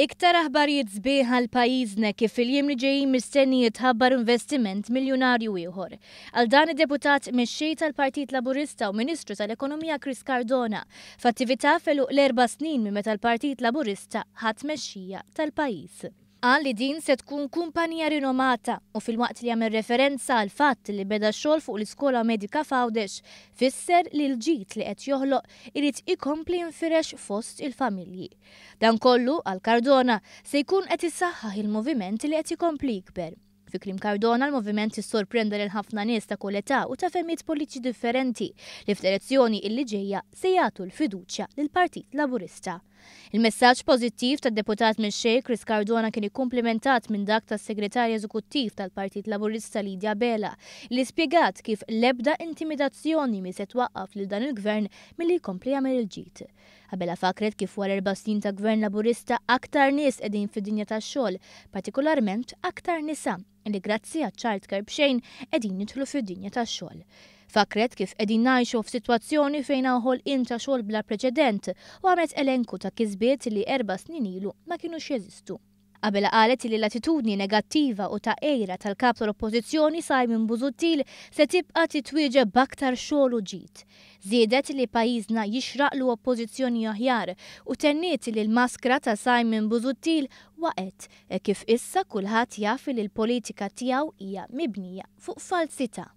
Iktar aħbarijiet zbieħa l-pajizna kif il-jiem li ġejjin mistenni jitħabbar investiment miljonarju ieħor. Għal dan id-deputat mexxej tal-Partit Laburista u Ministru tal-Ekonomija Chris Cardona f'attività feluq l-erba' snin minn meta l-Partit Laburista ħadd mexxija tal-pajjiż qal li din se tkun kumpanija rinomata u fil-waqt li għamil referenza għal fatt li beda xol fuq l-iskola medika fawdex fisser li l-ġit li qed joħloq irid ikompli infirex fost il-familji. Dan kollu għal Kardona se jkun qed isaħħaħ il-moviment li qed ikompli ikber. Fi klim Cardona l-moviment jissorprenda l ħafna nies ta' kuleta u ta' femmiet politiċi differenti li f'elezzjoni illi ġejja se jagħtu l-fiduċja lill-Partit Laburista. Il-messaġġ pożittiv tad deputat Mixxej Chris Cardona kien ikkumplimentat minn dak tas segretarja eżekuttiv tal-Partit Laburista Lidja Bela li spjegat kif lebda intimidazzjoni mi se twaqqaf lil dan il-gvern milli jkompli jagħmel il-ġid. Għabela fakret kif wara erba' snin ta' gvern laburista aktar nies qegħdin fid-dinja tax-xogħol, partikolarment aktar nisa li grazzi għat ċart karbxejn qegħdin jidħlu fid-dinja tax-xogħol. Fakret kif qegħdin ngħixu f'sitwazzjoni fejn aħol inta xogħol bla preċedent u għamet elenku ta' kisbiet li erba' snin ilu ma kienux jeżistu. Qabel qalet li l-attitudni negattiva u ta' ejra tal-kap tal-oppożizzjoni Simon Buzuttil se tibqa' titwieġeb baktar xogħol u ġid. Żiedet li pajjiżna jixraqlu oppożizzjoni aħjar u tenniet li l-maskra ta' Simon Buzuttil waqet kif issa kulħadd jaf li l-politika tiegħu hija mibnija fuq falsità.